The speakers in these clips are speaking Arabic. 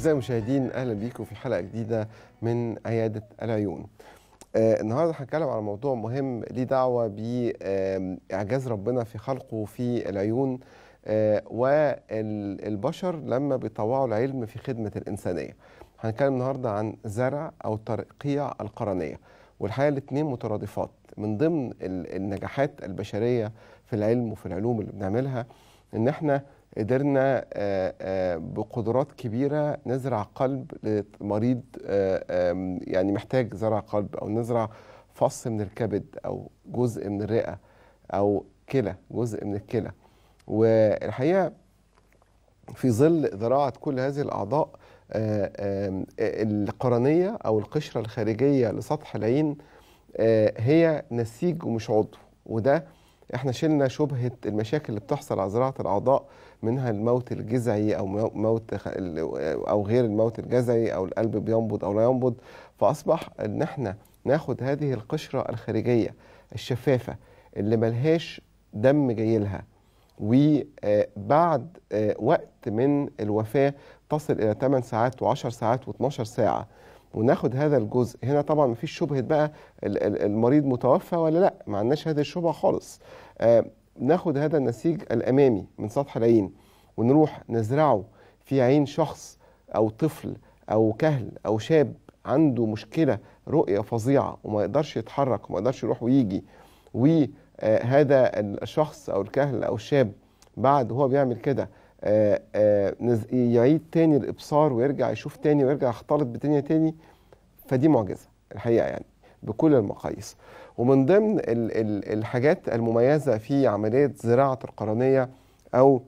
أعزائي المشاهدين أهلا بيكم في حلقة جديدة من عيادة العيون آه النهارده هنتكلم على موضوع مهم ليه دعوة بإعجاز ربنا في خلقه في العيون آه والبشر لما بيطوعوا العلم في خدمة الإنسانية هنتكلم النهارده عن زرع أو ترقيع القرنية والحقيقة الاثنين مترادفات من ضمن النجاحات البشرية في العلم وفي العلوم اللي بنعملها إن احنا قدرنا آه، آه، بقدرات كبيرة نزرع قلب لمريض آه، يعني محتاج زرع قلب أو نزرع فص من الكبد أو جزء من الرئة أو كلى جزء من الكلى والحقيقة في ظل زراعة كل هذه الأعضاء القرنية أو القشرة الخارجية لسطح العين هي نسيج ومش عضو وده احنا شلنا شبهة المشاكل اللي بتحصل على زراعة الأعضاء منها الموت الجذعي او موت او غير الموت الجذعي او القلب بينبض او لا ينبض فاصبح ان احنا ناخد هذه القشره الخارجيه الشفافه اللي ملهاش دم جاي لها وبعد آه، آه، وقت من الوفاه تصل الى 8 ساعات و10 ساعات و12 ساعه وناخد هذا الجزء هنا طبعا مفيش شبهه بقى المريض متوفى ولا لا ما عندناش هذه الشبهه خالص آه، ناخد هذا النسيج الأمامي من سطح العين ونروح نزرعه في عين شخص أو طفل أو كهل أو شاب عنده مشكلة رؤية فظيعة وما يقدرش يتحرك وما يقدرش يروح ويجي وهذا الشخص أو الكهل أو الشاب بعد وهو بيعمل كده آه، آه، يعيد تاني الإبصار ويرجع يشوف تاني ويرجع يختلط بتانية تاني فدي معجزة الحقيقة يعني بكل المقاييس ومن ضمن ال ال الحاجات المميزة في عملية زراعة القرنية أو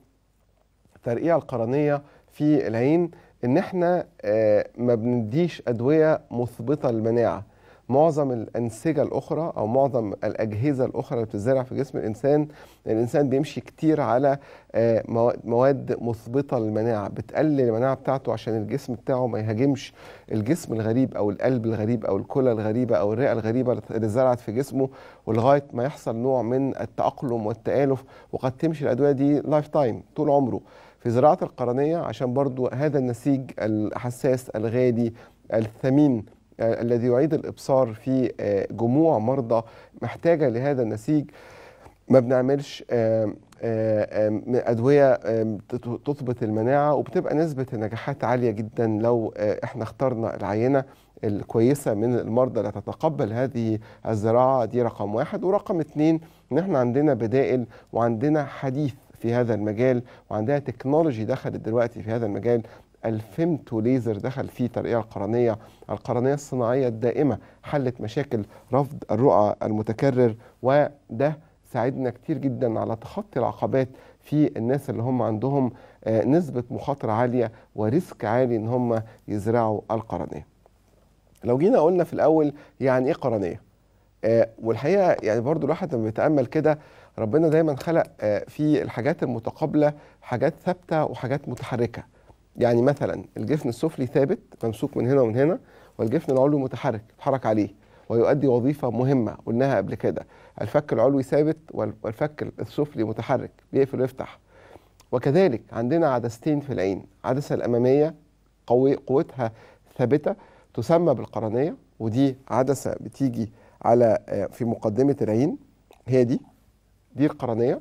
ترقيع القرنية في العين إن إحنا آه، ما بنديش أدوية مثبطة للمناعة معظم الأنسجة الأخرى أو معظم الأجهزة الأخرى اللي بتزرع في جسم الإنسان الإنسان بيمشي كتير على آه، مواد مثبطة للمناعة بتقلل المناعة بتاعته عشان الجسم بتاعه ما يهاجمش الجسم الغريب أو القلب الغريب أو الكلى الغريبة أو الرئة الغريبة اللي اتزرعت في جسمه ولغاية ما يحصل نوع من التأقلم والتآلف وقد تمشي الأدوية دي لايف تايم طول عمره في زراعة القرنية عشان برضو هذا النسيج الحساس الغادي الثمين آه، الذي يعيد الابصار في آه، جموع مرضى محتاجه لهذا النسيج ما بنعملش أدوية تثبت المناعة وبتبقى نسبة النجاحات عالية جدا لو آه، احنا اخترنا العينة الكويسة من المرضى اللي تتقبل هذه الزراعة دي رقم واحد ورقم اثنين ان احنا عندنا بدائل وعندنا حديث في هذا المجال وعندها تكنولوجي دخلت دلوقتي في هذا المجال الفيمتو ليزر دخل في ترقيع القرنية القرنية الصناعية الدائمة حلت مشاكل رفض الرؤى المتكرر وده ساعدنا كتير جدا على تخطي العقبات في الناس اللي هم عندهم آه، نسبة مخاطرة عالية وريسك عالي ان هم يزرعوا القرنية لو جينا قلنا في الاول يعني ايه قرنية آه، والحقيقة يعني برضو الواحد لما بيتأمل كده ربنا دايما خلق آه، في الحاجات المتقابلة حاجات ثابتة وحاجات متحركة يعني مثلا الجفن السفلي ثابت ممسوك من هنا ومن هنا والجفن العلوي متحرك بتحرك عليه ويؤدي وظيفة مهمة قلناها قبل كده الفك العلوي ثابت والفك السفلي متحرك بيقفل ويفتح وكذلك عندنا عدستين في العين عدسة الأمامية قوي قوتها ثابتة تسمى بالقرنية ودي عدسة بتيجي على آه، في مقدمة العين هي دي دي القرنية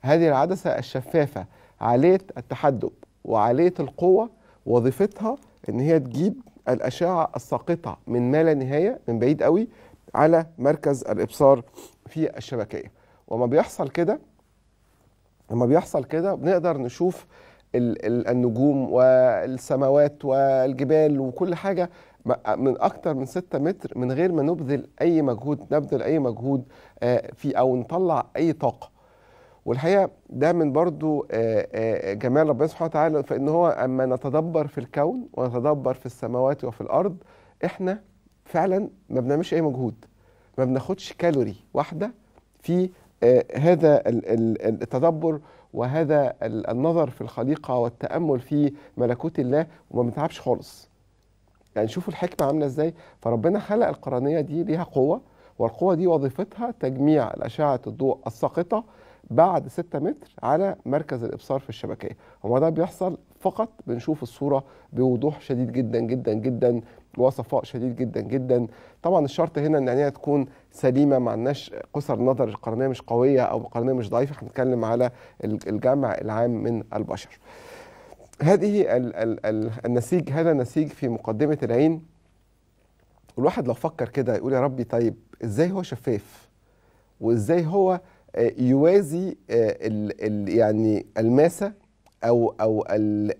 هذه العدسة الشفافة عالية التحدب وعالية القوة وظيفتها ان هي تجيب الاشعه الساقطه من ما لا نهايه من بعيد قوي على مركز الابصار في الشبكيه وما بيحصل كده لما بيحصل كده بنقدر نشوف النجوم والسماوات والجبال وكل حاجه من اكتر من 6 متر من غير ما نبذل اي مجهود نبذل اي مجهود آه، في او نطلع اي طاقه والحقيقه ده من برضو آه، آه، آه، جمال ربنا سبحانه وتعالى فان هو اما نتدبر في الكون ونتدبر في السماوات وفي الارض احنا فعلا ما بنعملش اي مجهود ما بناخدش كالوري واحده في هذا التدبر وهذا النظر في الخليقه والتامل في ملكوت الله وما بنتعبش خالص يعني شوفوا الحكمه عامله ازاي فربنا خلق القرنيه دي ليها قوه والقوه دي وظيفتها تجميع الاشعه الضوء الساقطه بعد 6 متر على مركز الابصار في الشبكيه هو ده بيحصل فقط بنشوف الصوره بوضوح شديد جدا جدا جدا وصفاء شديد جدا جدا طبعا الشرط هنا ان عينيها تكون سليمه ما عندناش قصر نظر القرنيه مش قويه او القرنيه مش ضعيفه هنتكلم على الجمع العام من البشر هذه النسيج هذا النسيج في مقدمه العين الواحد لو فكر كده يقول يا ربي طيب ازاي هو شفاف وازاي هو آه، يوازي الـ آه، الـ يعني الماسه او او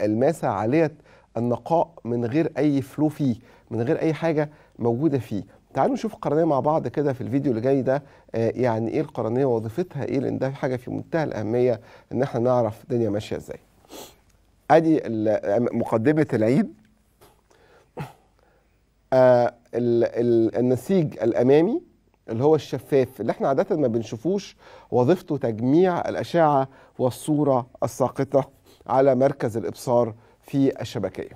الماسه عاليه النقاء من غير اي فلو فيه من غير اي حاجه موجوده فيه تعالوا نشوف القرنيه مع بعض كده في الفيديو اللي جاي ده آه، يعني ايه القرنيه وظيفتها ايه لان ده حاجه في منتهى الاهميه ان احنا نعرف الدنيا ماشيه ازاي ادي مقدمه العيد آه النسيج الامامي اللي هو الشفاف اللي احنا عادة ما بنشوفوش وظيفته تجميع الأشعة والصورة الساقطة على مركز الإبصار في الشبكية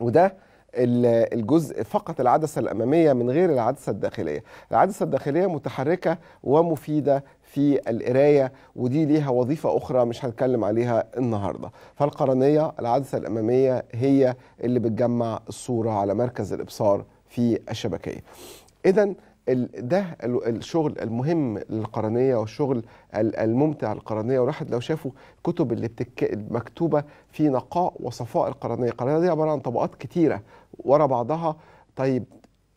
وده الجزء فقط العدسة الأمامية من غير العدسة الداخلية العدسة الداخلية متحركة ومفيدة في القراية ودي ليها وظيفة أخرى مش هنتكلم عليها النهاردة فالقرنية العدسة الأمامية هي اللي بتجمع الصورة على مركز الإبصار في الشبكية اذا ده الشغل المهم للقرنيه والشغل الممتع للقرنيه والواحد لو شافوا الكتب اللي بتك... مكتوبه في نقاء وصفاء القرنيه، القرنيه دي عباره عن طبقات كتيره ورا بعضها طيب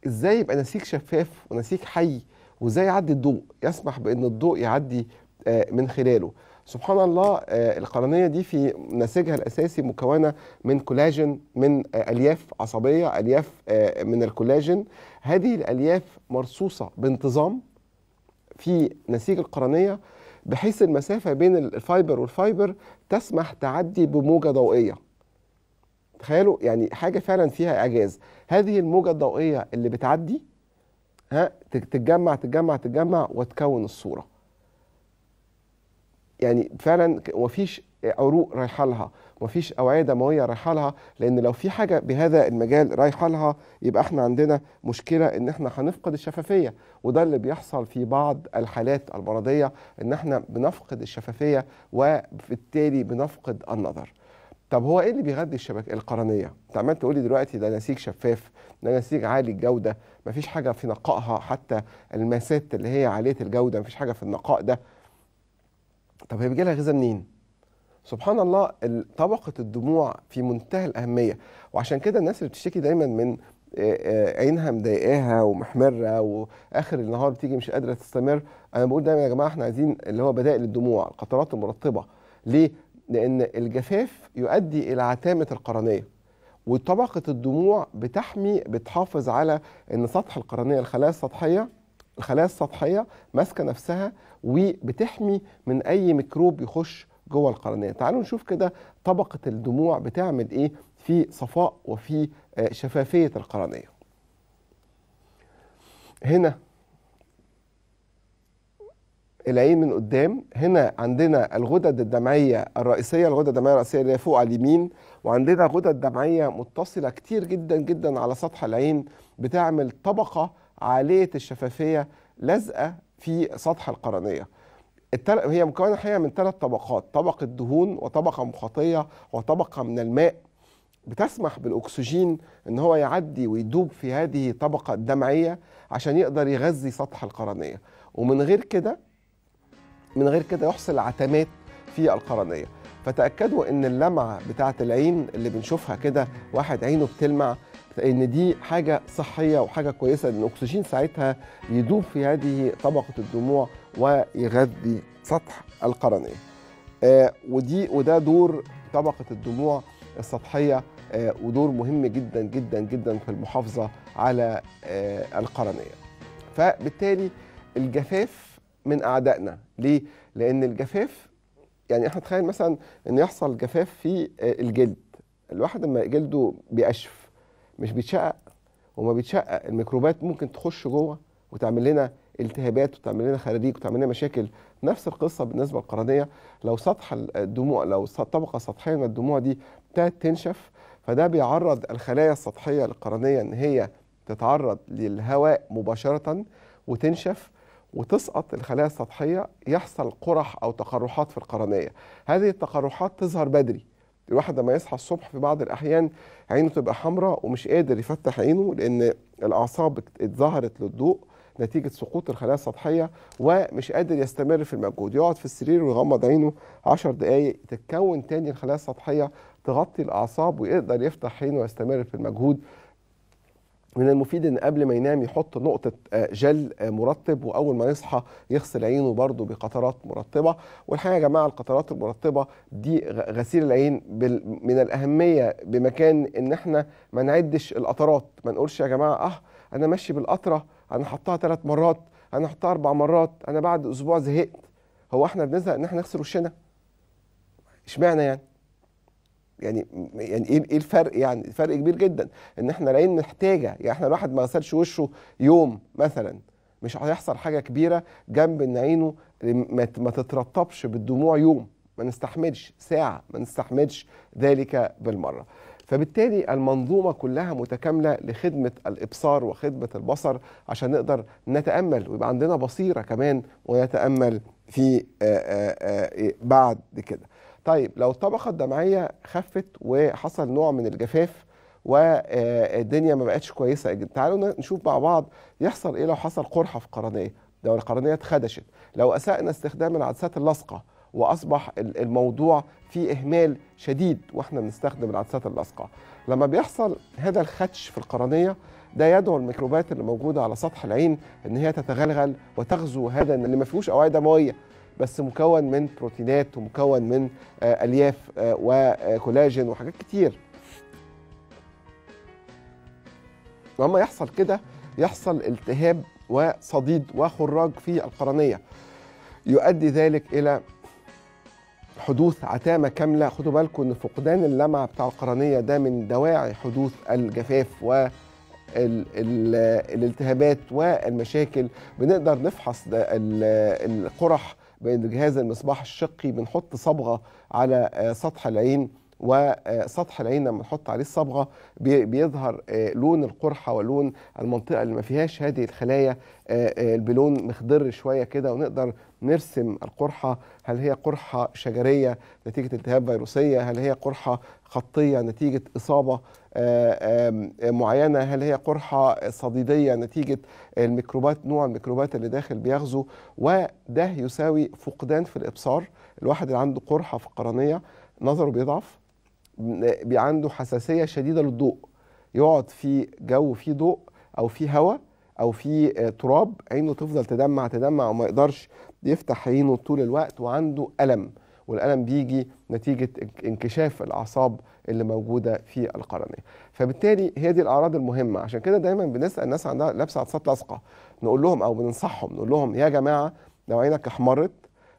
ازاي يبقى نسيج شفاف ونسيج حي وازاي يعدي الضوء؟ يسمح بان الضوء يعدي آه، من خلاله. سبحان الله آه، القرنيه دي في نسيجها الاساسي مكونه من كولاجين من آه، الياف عصبيه، الياف من الكولاجين هذه الألياف مرصوصة بانتظام في نسيج القرنية بحيث المسافة بين الفايبر والفايبر تسمح تعدي بموجة ضوئية تخيلوا يعني حاجة فعلا فيها إعجاز هذه الموجة الضوئية اللي بتعدي ها تتجمع تتجمع تتجمع وتكون الصورة يعني فعلا وفيش عروق رايحه لها ومفيش اوعيه دمويه رايحه لها لان لو في حاجه بهذا المجال رايحه لها يبقى احنا عندنا مشكله ان احنا هنفقد الشفافيه وده اللي بيحصل في بعض الحالات المرضيه ان احنا بنفقد الشفافيه وبالتالي بنفقد النظر طب هو ايه اللي بيغذي الشبكه القرنيه انت عمال تقولي دلوقتي ده نسيج شفاف ده نسيج عالي الجوده مفيش حاجه في نقائها حتى الماسات اللي هي عاليه الجوده مفيش حاجه في النقاء ده طب هي بيجي لها غذاء منين سبحان الله طبقه الدموع في منتهى الاهميه وعشان كده الناس اللي بتشتكي دايما من عينها مضايقاها ومحمره واخر النهار بتيجي مش قادره تستمر انا بقول دايما يا جماعه احنا عايزين اللي هو بدائل الدموع القطرات المرطبه ليه؟ لان الجفاف يؤدي الى عتامه القرنيه وطبقه الدموع بتحمي بتحافظ على ان سطح القرنيه الخلايا السطحيه الخلايا السطحيه ماسكه نفسها وبتحمي من اي ميكروب يخش جوه القرنيه تعالوا نشوف كده طبقه الدموع بتعمل ايه في صفاء وفي آه، شفافيه القرنيه هنا العين من قدام هنا عندنا الغدد الدمعيه الرئيسيه الغدد الدمعيه الرئيسيه اللي فوق على اليمين وعندنا غدد دمعيه متصله كتير جدا جدا على سطح العين بتعمل طبقه عاليه الشفافيه لازقه في سطح القرنيه التل... هي مكونه الحقيقه من ثلاث طبقات طبقه دهون وطبقه مخاطيه وطبقه من الماء بتسمح بالاكسجين ان هو يعدي ويدوب في هذه الطبقه الدمعيه عشان يقدر يغذي سطح القرنيه ومن غير كده من غير كده يحصل عتمات في القرنيه فتاكدوا ان اللمعه بتاعه العين اللي بنشوفها كده واحد عينه بتلمع ان دي حاجه صحيه وحاجه كويسه ان الاكسجين ساعتها يدوب في هذه طبقه الدموع ويغذي سطح القرنيه آه، ودي وده دور طبقه الدموع السطحيه آه، ودور مهم جدا جدا جدا في المحافظه على آه، القرنيه فبالتالي الجفاف من اعدائنا ليه لان الجفاف يعني احنا تخيل مثلا ان يحصل جفاف في الجلد الواحد لما جلده بيقشف مش بيتشقق وما بيتشقق الميكروبات ممكن تخش جوه وتعمل لنا التهابات وتعمل لنا خراديق وتعمل لنا مشاكل نفس القصه بالنسبه للقرنيه لو سطح الدموع لو طبقه سطحيه من الدموع دي ابتدت تنشف فده بيعرض الخلايا السطحيه القرنيه ان هي تتعرض للهواء مباشره وتنشف وتسقط الخلايا السطحيه يحصل قرح او تقرحات في القرنيه هذه التقرحات تظهر بدري الواحد لما يصحى الصبح في بعض الاحيان عينه تبقى حمراء ومش قادر يفتح عينه لان الاعصاب اتظهرت للضوء نتيجه سقوط الخلايا السطحيه ومش قادر يستمر في المجهود يقعد في السرير ويغمض عينه 10 دقائق تتكون تاني الخلايا السطحيه تغطي الاعصاب ويقدر يفتح عينه ويستمر في المجهود من المفيد ان قبل ما ينام يحط نقطه آه، جل آه، مرطب واول ما يصحى يغسل عينه برضه بقطرات مرطبه والحقيقه يا جماعه القطرات المرطبه دي غسيل العين من الاهميه بمكان ان احنا ما نعدش القطرات ما نقولش يا جماعه اه انا ماشي بالقطره انا حطها ثلاث مرات انا حطها اربع مرات انا بعد اسبوع زهقت هو احنا بنزهق ان احنا نغسل وشنا اشمعنى يعني يعني يعني ايه ايه الفرق يعني فرق كبير جدا ان احنا العين محتاجه يعني احنا الواحد ما غسلش وشه يوم مثلا مش هيحصل حاجه كبيره جنب ان عينه ما تترطبش بالدموع يوم ما نستحملش ساعه ما نستحملش ذلك بالمره فبالتالي المنظومة كلها متكاملة لخدمة الإبصار وخدمة البصر عشان نقدر نتأمل ويبقى عندنا بصيرة كمان ونتأمل في آه، آه، آه، إيه، بعد كده طيب لو الطبقة الدمعية خفت وحصل نوع من الجفاف والدنيا ما بقتش كويسة جدا تعالوا نشوف مع بعض يحصل إيه لو حصل قرحة في القرنية لو القرنية اتخدشت لو أسأنا استخدام العدسات اللاصقه واصبح الموضوع في اهمال شديد واحنا بنستخدم العدسات اللاصقه لما بيحصل هذا الخدش في القرنيه ده يدعو الميكروبات اللي موجوده على سطح العين ان هي تتغلغل وتغزو هذا اللي ما فيهوش اوعيه دمويه بس مكون من بروتينات ومكون من آه، الياف آه، وكولاجين وحاجات كتير لما يحصل كده يحصل التهاب وصديد وخراج في القرنيه يؤدي ذلك الى حدوث عتامه كامله خدوا بالكم ان فقدان اللمعه بتاع القرنيه ده من دواعي حدوث الجفاف و الالتهابات والمشاكل بنقدر نفحص القرح بجهاز المصباح الشقي بنحط صبغه على سطح العين وسطح العين لما نحط عليه الصبغه بيظهر آه، لون القرحه ولون المنطقه اللي ما فيهاش هذه الخلايا آه، آه، بلون مخضر شويه كده ونقدر نرسم القرحه هل هي قرحه شجريه نتيجه التهاب فيروسيه هل هي قرحه خطيه نتيجه اصابه معينه هل هي قرحه صديديه نتيجه الميكروبات نوع الميكروبات اللي داخل بيغزو وده يساوي فقدان في الابصار الواحد اللي عنده قرحه في القرنيه نظره بيضعف عنده حساسيه شديده للضوء يقعد في جو فيه ضوء او في هواء او في آه، تراب عينه تفضل تدمع تدمع وما يقدرش يفتح عينه طول الوقت وعنده الم والالم بيجي نتيجه انكشاف الاعصاب اللي موجوده في القرنيه فبالتالي هي دي الاعراض المهمه عشان كده دايما بنسال الناس عندها لابسه عدسات لاصقه نقول لهم او بننصحهم نقول لهم يا جماعه لو عينك احمرت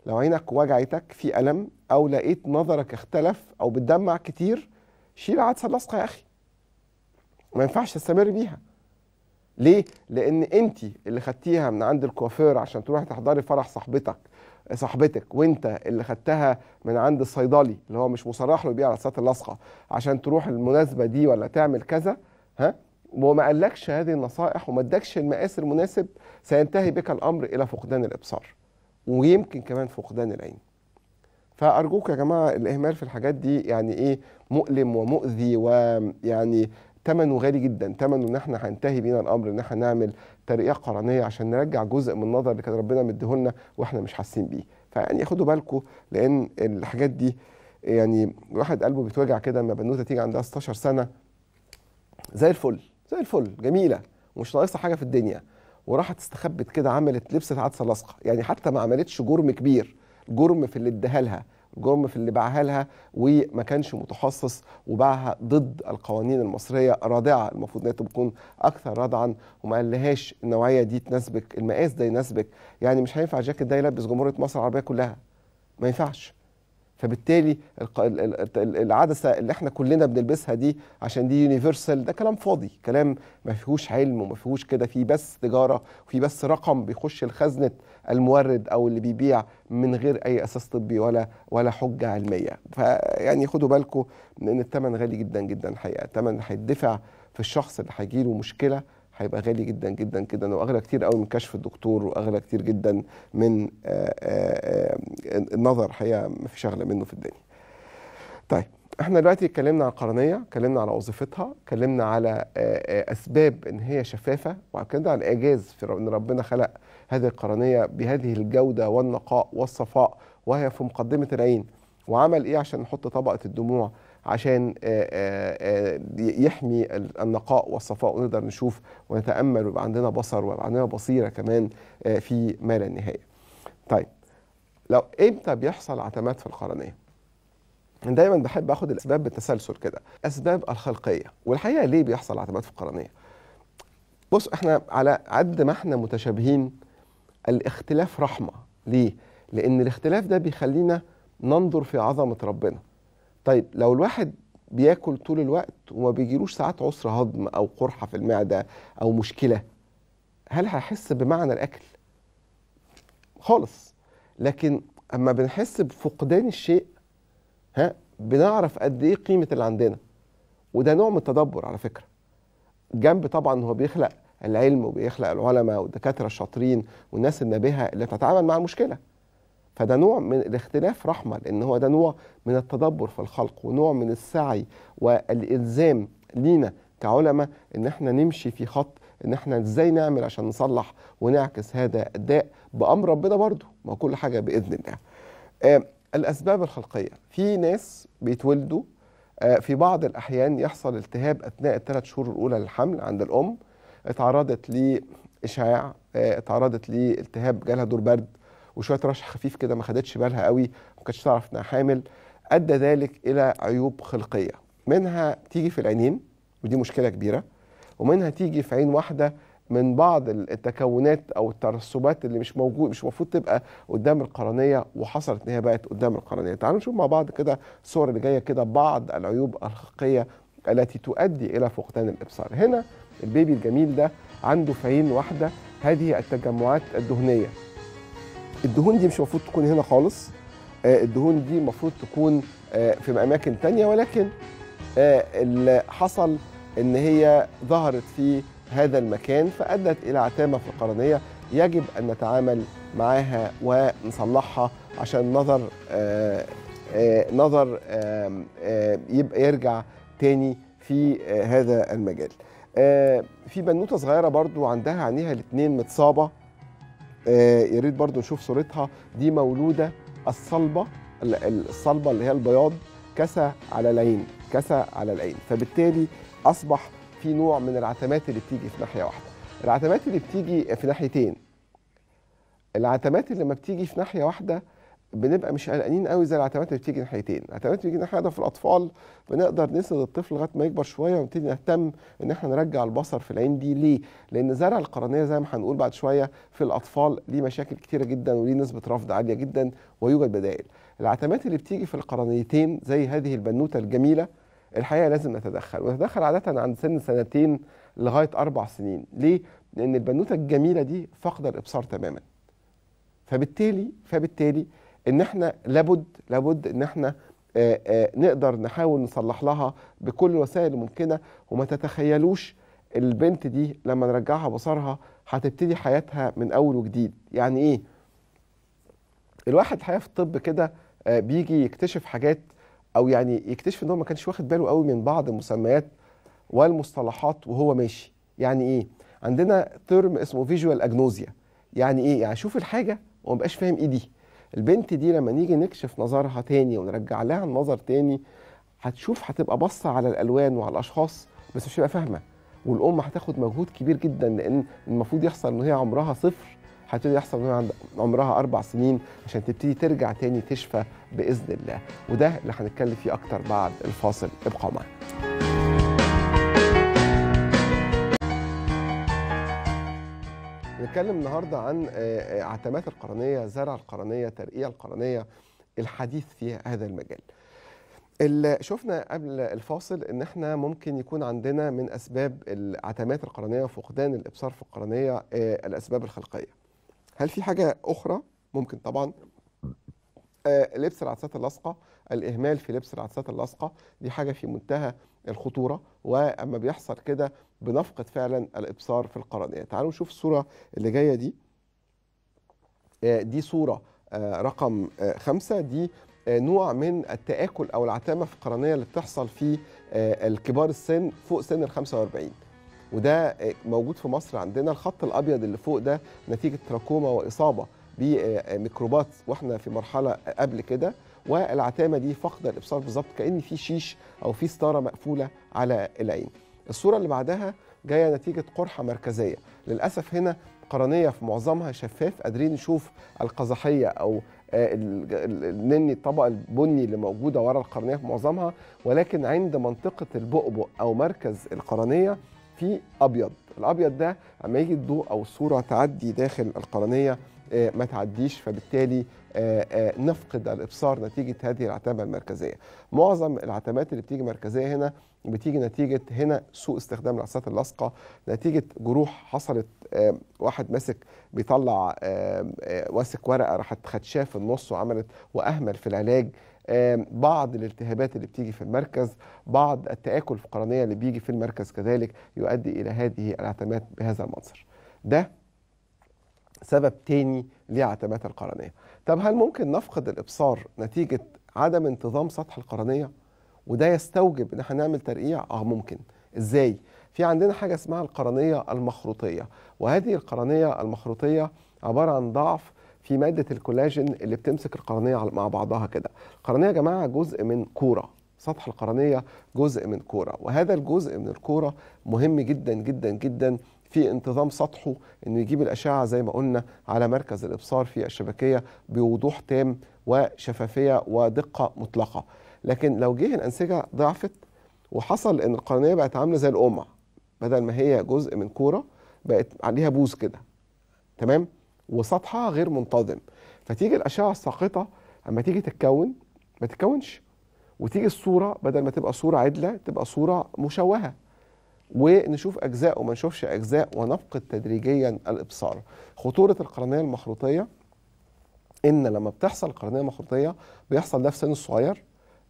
لو عينك وجعتك في ألم أو لقيت نظرك اختلف أو بتدمع كتير شيل عدسة لاصقة يا أخي ما ينفعش تستمر بيها ليه؟ لأن أنت اللي خدتيها من عند الكوافير عشان تروحي تحضري فرح صاحبتك صاحبتك وانت اللي خدتها من عند الصيدلي اللي هو مش مصرح له بيها العدسات اللاصقه عشان تروح المناسبه دي ولا تعمل كذا ها وما قالكش هذه النصائح وما ادكش المقاس المناسب سينتهي بك الامر الى فقدان الابصار ويمكن كمان فقدان العين فأرجوك يا جماعة الإهمال في الحاجات دي يعني إيه مؤلم ومؤذي ويعني ثمنه غالي جدا ثمنه ان احنا هينتهي بينا الامر ان احنا نعمل ترقيه قرنيه عشان نرجع جزء من النظر اللي كان ربنا مديهولنا واحنا مش حاسين بيه فيعني خدوا بالكم لان الحاجات دي يعني الواحد قلبه بيتوجع كده لما بنوته تيجي عندها 16 سنه زي الفل زي الفل جميله ومش ناقصها حاجه في الدنيا وراحت استخبت كده عملت لبسه عدسه لاصقه يعني حتى ما عملتش جرم كبير جرم في اللي اداها لها جرم في اللي باعها لها وما كانش متخصص وباعها ضد القوانين المصريه رادعه المفروض انها تكون اكثر ردعا وما قالهاش النوعيه دي تناسبك المقاس ده يناسبك يعني مش هينفع جاكيت ده يلبس جمهوريه مصر العربيه كلها ما ينفعش فبالتالي العدسه اللي احنا كلنا بنلبسها دي عشان دي يونيفرسال ده كلام فاضي كلام ما فيهوش علم وما فيهوش كده في بس تجاره وفي بس رقم بيخش لخزنه المورد او اللي بيبيع من غير اي اساس طبي ولا ولا حجه علميه فيعني خدوا بالكم ان الثمن غالي جدا جدا الحقيقه الثمن هيدفع في الشخص اللي هيجيله مشكله هيبقى غالي جدا جدا جدا واغلى كتير قوي من كشف الدكتور واغلى كتير جدا من آه، آه، آه، النظر حقيقه ما فيش اغلى منه في الدنيا. طيب احنا دلوقتي اتكلمنا عن القرنيه، اتكلمنا على وظيفتها، اتكلمنا على اسباب ان هي شفافه، واتكلمنا عن الاعجاز في ان ربنا خلق هذه القرنيه بهذه الجوده والنقاء والصفاء وهي في مقدمه العين، وعمل ايه عشان نحط طبقه الدموع عشان آه، آه، آه، يحمي النقاء والصفاء ونقدر نشوف ونتامل ويبقى عندنا بصر ويبقى عندنا بصيره كمان في ما لا نهايه. طيب لو امتى بيحصل عتمات في القرنيه؟ دايما بحب اخد الاسباب بالتسلسل كده اسباب الخلقيه والحقيقه ليه بيحصل عتمات في القرنيه بص احنا على قد ما احنا متشابهين الاختلاف رحمه ليه لان الاختلاف ده بيخلينا ننظر في عظمه ربنا طيب لو الواحد بياكل طول الوقت وما بيجيلوش ساعات عسر هضم او قرحه في المعده او مشكله هل هيحس بمعنى الاكل خالص لكن اما بنحس بفقدان الشيء ها بنعرف قد ايه قيمه اللي عندنا وده نوع من التدبر على فكره جنب طبعا هو بيخلق العلم وبيخلق العلماء والدكاتره الشاطرين والناس النابهه اللي بتتعامل مع المشكله فده نوع من الاختلاف رحمة لأن هو ده نوع من التدبر في الخلق ونوع من السعي والإلزام لينا كعلماء إن احنا نمشي في خط إن احنا إزاي نعمل عشان نصلح ونعكس هذا الداء بأمر ربنا برضه ما كل حاجة بإذن الله آه، الأسباب الخلقية في ناس بيتولدوا آه، في بعض الأحيان يحصل التهاب أثناء الثلاث شهور الأولى للحمل عند الأم اتعرضت لإشعاع آه، اتعرضت لالتهاب جالها دور برد وشويه رشح خفيف كده ما خدتش بالها قوي ما كانتش تعرف انها حامل ادى ذلك الى عيوب خلقيه منها تيجي في العينين ودي مشكله كبيره ومنها تيجي في عين واحده من بعض التكونات او الترسبات اللي مش موجود مش المفروض تبقى قدام القرنيه وحصلت ان هي بقت قدام القرنيه تعالوا نشوف مع بعض كده الصور اللي جايه كده بعض العيوب الخلقيه التي تؤدي الى فقدان الابصار هنا البيبي الجميل ده عنده في عين واحده هذه التجمعات الدهنيه الدهون دي مش المفروض تكون هنا خالص آه، الدهون دي المفروض تكون آه، في اماكن تانية ولكن آه، اللي حصل ان هي ظهرت في هذا المكان فادت الى عتامه في القرنيه يجب ان نتعامل معاها ونصلحها عشان نظر نظر يبقى يرجع تاني في هذا المجال في بنوته صغيره برضو عندها عينيها الاثنين متصابه آه، يا ريت برضو نشوف صورتها دي مولوده الصلبه الصلبه اللي هي البياض كسى على العين كسى على العين فبالتالي اصبح في نوع من العتمات اللي بتيجي في ناحيه واحده العتمات اللي بتيجي في ناحيتين العتمات اللي لما بتيجي في ناحيه واحده بنبقى مش قلقانين قوي زي العتمات اللي بتيجي ناحيتين، العتمات اللي بتيجي ناحيه واحده في الاطفال بنقدر نسند الطفل لغايه ما يكبر شويه ونبتدي نهتم ان احنا نرجع البصر في العين دي ليه؟ لان زرع القرنيه زي ما هنقول بعد شويه في الاطفال ليه مشاكل كتيره جدا وليه نسبه رفض عاليه جدا ويوجد بدائل. العتمات اللي بتيجي في القرنيتين زي هذه البنوته الجميله الحقيقه لازم نتدخل ونتدخل عاده عند سن سنتين لغايه اربع سنين، ليه؟ لان البنوته الجميله دي فاقده الابصار تماما. فبالتالي فبالتالي ان احنا لابد لابد ان احنا آه، آه، نقدر نحاول نصلح لها بكل الوسائل الممكنه وما تتخيلوش البنت دي لما نرجعها بصرها هتبتدي حياتها من اول وجديد يعني ايه الواحد الحقيقه في الطب كده آه، بيجي يكتشف حاجات او يعني يكتشف ان هو ما كانش واخد باله قوي من بعض المسميات والمصطلحات وهو ماشي يعني ايه عندنا ترم اسمه فيجوال اجنوزيا يعني ايه يعني شوف الحاجه وما بقاش فاهم ايه دي البنت دي لما نيجي نكشف نظرها تاني ونرجع لها النظر تاني هتشوف هتبقى باصه على الالوان وعلى الاشخاص بس مش هتبقى فاهمه والام هتاخد مجهود كبير جدا لان المفروض يحصل ان هي عمرها صفر هتبتدي يحصل ان هي عمرها اربع سنين عشان تبتدي ترجع تاني تشفى باذن الله وده اللي هنتكلم فيه اكتر بعد الفاصل ابقوا معانا هنتكلم النهارده عن آه، آه، عتمات القرنيه زرع القرنيه ترقيع القرنيه الحديث في هذا المجال اللي شفنا قبل الفاصل ان احنا ممكن يكون عندنا من اسباب العتمات القرنيه وفقدان الابصار في القرنيه آه، الاسباب الخلقيه هل في حاجه اخرى ممكن طبعا لبس العدسات اللاصقه الاهمال في لبس العدسات اللاصقه دي حاجه في منتهى الخطوره واما بيحصل كده بنفقد فعلا الابصار في القرنيه تعالوا نشوف الصوره اللي جايه دي آه، دي صوره آه، رقم آه، خمسة دي نوع من التآكل أو العتامة في القرنية اللي بتحصل في الكبار السن فوق سن ال 45 وده موجود في مصر عندنا الخط الأبيض اللي فوق ده نتيجة تراكوما وإصابة بميكروبات واحنا في مرحله قبل كده والعتامه دي فاقده الابصار بالظبط كان في شيش او في ستاره مقفوله على العين. الصوره اللي بعدها جايه نتيجه قرحه مركزيه، للاسف هنا قرنيه في معظمها شفاف قادرين نشوف القزحيه او آه، النني الطبقه البني اللي موجوده ورا القرنيه في معظمها ولكن عند منطقه البؤبؤ او مركز القرنيه في ابيض، الابيض ده اما يجي الضوء او الصوره تعدي داخل القرنيه آه، ما تعديش فبالتالي آه، آه، نفقد الابصار نتيجه هذه العتمه المركزيه. معظم العتمات اللي بتيجي مركزيه هنا بتيجي نتيجه هنا سوء استخدام العصات اللاصقه، نتيجه جروح حصلت واحد ماسك بيطلع واسك ورقه راحت خدشاه في النص وعملت واهمل في العلاج. بعض الالتهابات اللي بتيجي في المركز بعض التآكل القرنية اللي بيجي في المركز كذلك يؤدي إلى هذه العتمات بهذا المنظر ده سبب تاني لعتمات القرنية طب هل ممكن نفقد الإبصار نتيجة عدم انتظام سطح القرنية وده يستوجب ان احنا نعمل ترقيع اه ممكن ازاي في عندنا حاجه اسمها القرنيه المخروطيه وهذه القرنيه المخروطيه عباره عن ضعف في ماده الكولاجين اللي بتمسك القرنيه مع بعضها كده القرنيه يا جماعه جزء من كوره سطح القرنيه جزء من كوره وهذا الجزء من الكوره مهم جدا جدا جدا في انتظام سطحه انه يجيب الاشعه زي ما قلنا على مركز الابصار في الشبكيه بوضوح تام وشفافيه ودقه مطلقه لكن لو جه الانسجه ضعفت وحصل ان القرنيه بقت عامله زي القمع بدل ما هي جزء من كوره بقت عليها بوز كده تمام وسطحها غير منتظم فتيجي الاشعه الساقطه اما تيجي تتكون ما تتكونش وتيجي الصوره بدل ما تبقى صوره عدله تبقى صوره مشوهه ونشوف اجزاء وما نشوفش اجزاء ونفقد تدريجيا الابصار خطوره القرنيه المخروطيه ان لما بتحصل قرنيه مخروطيه بيحصل ده في سن الصغير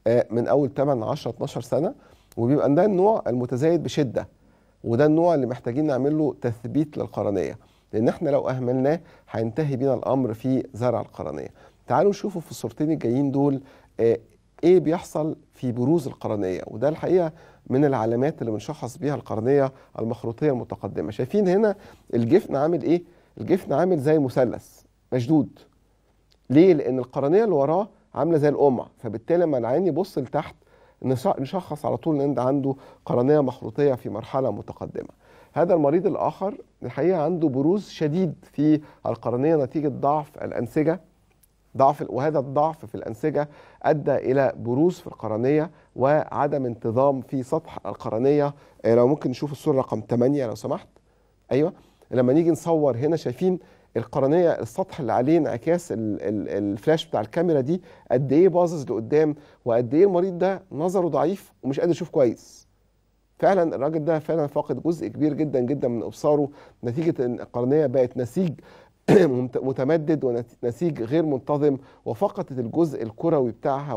آه، من اول 8 10 12 سنه وبيبقى ده النوع المتزايد بشده وده النوع اللي محتاجين نعمل له تثبيت للقرنيه لان احنا لو اهملناه هينتهي بينا الامر في زرع القرنيه تعالوا نشوفوا في الصورتين الجايين دول آه، ايه بيحصل في بروز القرنيه وده الحقيقه من العلامات اللي بنشخص بيها القرنيه المخروطيه المتقدمه شايفين هنا الجفن عامل ايه الجفن عامل زي مثلث مشدود ليه لان القرنيه اللي وراه عامله زي القمع فبالتالي لما العين يبص لتحت نشخص على طول ان عنده قرنيه مخروطيه في مرحله متقدمه هذا المريض الاخر الحقيقه عنده بروز شديد في القرنيه نتيجه ضعف الانسجه ضعف وهذا الضعف في الانسجه ادى الى بروز في القرنيه وعدم انتظام في سطح القرنيه آه، لو ممكن نشوف الصوره رقم 8 لو سمحت ايوه لما نيجي نصور هنا شايفين القرنيه السطح اللي عليه انعكاس الفلاش بتاع الكاميرا دي قد ايه باظظ لقدام وقد ايه المريض ده نظره ضعيف ومش قادر يشوف كويس فعلا الراجل ده فعلا فاقد جزء كبير جدا جدا من ابصاره نتيجه ان القرنيه بقت نسيج متمدد ونسيج غير منتظم وفقدت الجزء الكروي بتاعها